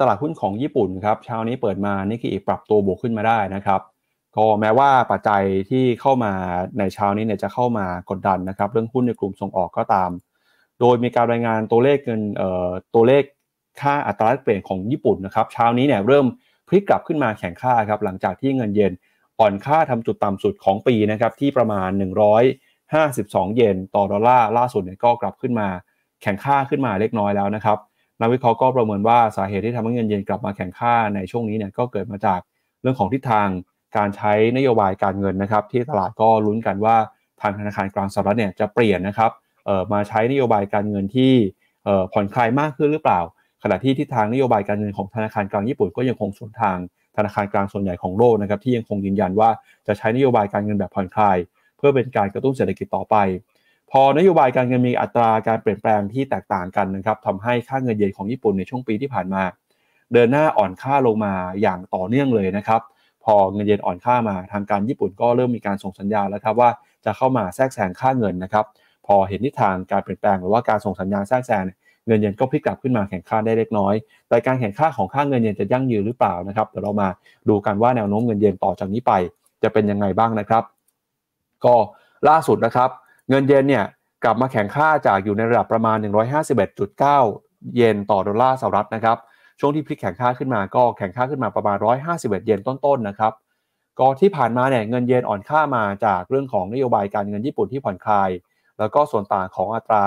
ตลาดหุ้นของญี่ปุ่นครับเช้านี้เปิดมานออีกปรับตัวบวกขึ้นมาได้นะครับ ก็แม้ว่าปัจจัยที่เข้ามาในเช้านี้เนี่ยจะเข้ามากดดันนะครับ เรื่องหุ้นในกลุ่มส่งออกก็ตาม โดยมีการรายงานตัวเลขเงินเอ่อตัวเลขค่าอัตราแลกเปลี่ยนของญี่ปุ่นนะครับเช้านี้เนี่ยเริ่มพลิกกลับขึ้นมาแข็งค่าครับหลังจากที่เงินเยนอ่อนค่าทำจุดต่ำสุดของปีนะครับที่ประมาณ 152 เยนต่อดอลลาร์ล่าสุดเนี่ยก็กลับขึ้นมา แข็งค่าขึ้นมาเล็กน้อยแล้วนะครับนักวิเคราะห์ก็ประเมินว่าสาเหตุที่ทำให้เงินเยนกลับมาแข่งข้าในช่วงนี้เนี่ยก็เกิดมาจากเรื่องของทิศทางการใช้นโยบายการเงินนะครับที่ตลาดก็ลุ้นกันว่าทางธนาคารกลางสหรัฐเนี่ยจะเปลี่ยนนะครับมาใช้นโยบายการเงินที่ผ่อนคลายมากขึ้นหรือเปล่า ขณะที่ทิศทางนโยบายการเงินของธนาคารกลางญี่ปุ่นก็ยังคงสวนทางธนาคารกลางส่วนใหญ่ของโลกนะครับที่ยังคงยืนยันว่าจะใช้นโยบายการเงินแบบผ่อนคลายเพื่อเป็นการกระตุ้นเศรษฐกิจต่อไปพอนโยบายการเงินมีอัตราการเปลี่ยนแปลงที่แตกต่างกันนะครับทำให้ค่าเงินเยนของญี่ปุ่นในช่วงปีที่ผ่านมา เดินหน้าอ่อนค่าลงมาอย่างต่อเนื่องเลยนะครับ พอเงินเยนอ่อนค่ามา ทางการญี่ปุ่นก็เริ่มมีการส่งสัญญาณแล้วครับว่าจะเข้ามาแทรกแซงค่าเงินนะครับ พอเห็นทิศทางการเปลี่ยนแปลงหรือว่าการส่งสัญญาณแทรกแซงเงินเยนก็พลิกกลับขึ้นมาแข่งข่าได้เล็กน้อย แต่การแข่งข้าของค่าเงินเยนจะยั่งยืนหรือเปล่านะครับเดี๋ยวเรามาดูกันว่าแนวโน้มเงินเยนต่อจากนี้ไป จะเป็นยังไงบ้างนะครับ ก็ล่าสุดนะครับเงินเยนเนี่ยกลับมาแข็งค่าจากอยู่ในระดับประมาณ 151.9 เยน ต่อดอลลาร์สหรัฐนะครับ ช่วงที่พลิกแข็งค่าขึ้นมาก็แข็งค่าขึ้นมาประมาณ 151 เยนต้นๆนนะครับ ก็ที่ผ่านมาเนี่ยเงินเยนอ่อนค่ามาจากเรื่องของนโยบายการเงินญี่ปุ่นที่ผ่อนคลาย แล้วก็ส่วนต่างของอัตรา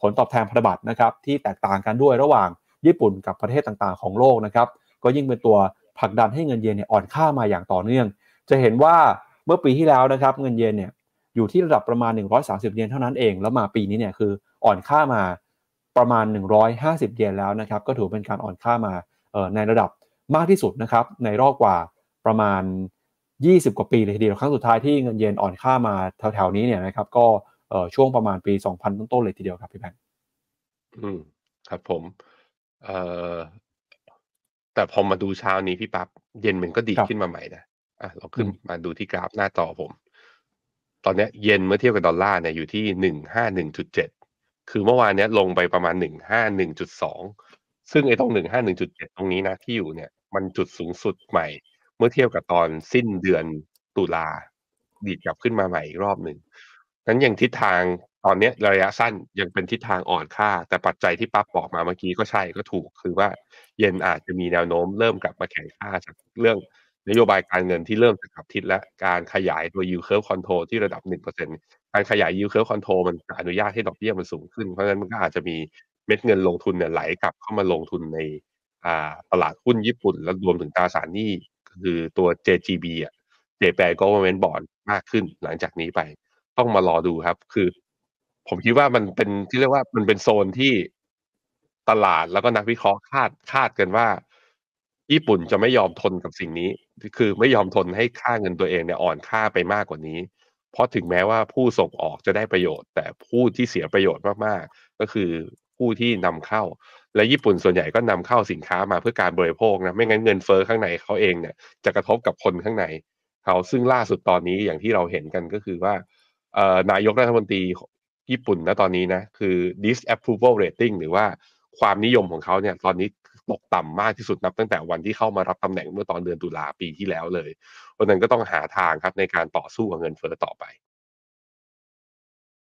ผลตอบแทนพันธบัตรนะครับที่แตกต่างกันด้วยระหว่างญี่ปุ่นกับประเทศต่างๆ ของโลกนะครับก็ยิ่งเป็นตัวผลักดันให้เงินเยนเนี่ยอ่อนค่ามาอย่างต่อเนื่อง จะเห็นว่าเมื่อปีที่แล้วนะครับเงินเยนเนี่ยอยู่ที่ระดับประมาณ 130 เยน เท่านั้นเอง แล้วมาปีนี้เนี่ยคืออ่อนค่ามาประมาณ 150 เยนแล้วนะครับ ก็ถือเป็นการอ่อนค่ามาในระดับมากที่สุดนะครับ ในรอบกว่าประมาณ 20 กว่าปี เลยทีเดียว ครั้งสุดท้ายที่เงินเยนอ่อนค่ามาแถวๆนี้เนี่ยนะครับ ก็ช่วงประมาณปี 2000ต้นๆเลยทีเดียวครับพี่แบงค์ อืม ครับผม เอ่อแต่พอมาดูเช้านี้พี่ปับ๊บ เยนมันก็ดีขึ้นมาใหม่นะ อ่ะ เราขึ้นมาดูที่กราฟหน้าจอผมอนนี้เยนเมื่อเทียบกับดอลลาร์เนี่ยอยู่ที่หนึ่งห้าหนึ่งจุดเจ็ดคือเมื่อวานเนี้ยลงไปประมาณหนึ่งห้าหนึ่งจุดสองซึ่งไอ้ตรงหนึ่งห้าหนึ่งจุดเจ็ดตรงนี้นะที่อยู่เนี่ยมันจุดสูงสุดใหม่ เมื่อเทียบกับตอนสิ้นเดือนตุลาดีดกลับขึ้นมาใหม่อีกรอบหนึ่งนั้นอย่างทิศทางตอนนี้ระยะสั้นยังเป็นทิศทางอ่อนค่า แต่ปัจจัยที่ปั๊บบอกมาเมื่อกี้ก็ใช่ก็ถูก คือว่าเย็นอาจจะมีแนวโน้มเริ่มกลับมาแข็งค่าจากเรื่องนโยบายการเงินที่เริ่มจะกลับทิศและการขยายตัวยูเคอร์คอนโทร t ที่ระดับหนึ่งเเปอร์ซ็นการขยายยูเคอร์คอนโทร t มันอนุญาตให้ดอกเบี้ยมันสูงขึ้น เพราะฉะนั้นมันก็อาจจะมีเม็ดเงินลงทุนเนี่ยไหลกลับเข้ามาลงทุนในตลาดหุ้นญี่ปุ่น และรวมถึงตราสารหนี้คือตัว JGB อ่ะ Japan Government Bond มากขึ้นหลังจากนี้ไป ต้องมารอดูครับคือ ผมคิดว่ามันเป็นที่เรียกว่ามันเป็นโซนที่ตลาดแล้วก็นักวิเคราะห์คาดคาดกันว่าญี่ปุ่นจะไม่ยอมทนกับสิ่งนี้ คือไม่ยอมทนให้ค่าเงินตัวเองเนี่ยอ่อนค่าไปมากกว่านี้ เพราะถึงแม้ว่าผู้ส่งออกจะได้ประโยชน์ แต่ผู้ที่เสียประโยชน์มาก ๆ ก็คือผู้ที่นำเข้า และญี่ปุ่นส่วนใหญ่ก็นำเข้าสินค้ามาเพื่อการบริโภคนะ ไม่งั้น เงินเฟอ้อข้างในเขาเองเนี่ยจะกระทบกับคนข้างใน เขาซึ่งล่าสุดตอนนี้อย่างที่เราเห็นกันก็คือว่านายกรัฐมนตรีญี่ปุ่นนะตอนนี้นะคือ disapproval rating หรือว่าความนิยมของเขาเนี่ยตอนนี้ตกต่ำมากที่สุดนับตั้งแต่วันที่เข้ามารับตำแหน่งเมื่อตอนเดือนตุลาปีที่แล้วเลยเพราะนั้นก็ต้องหาทางครับในการต่อสู้กับเงินเฟ้อต่อไป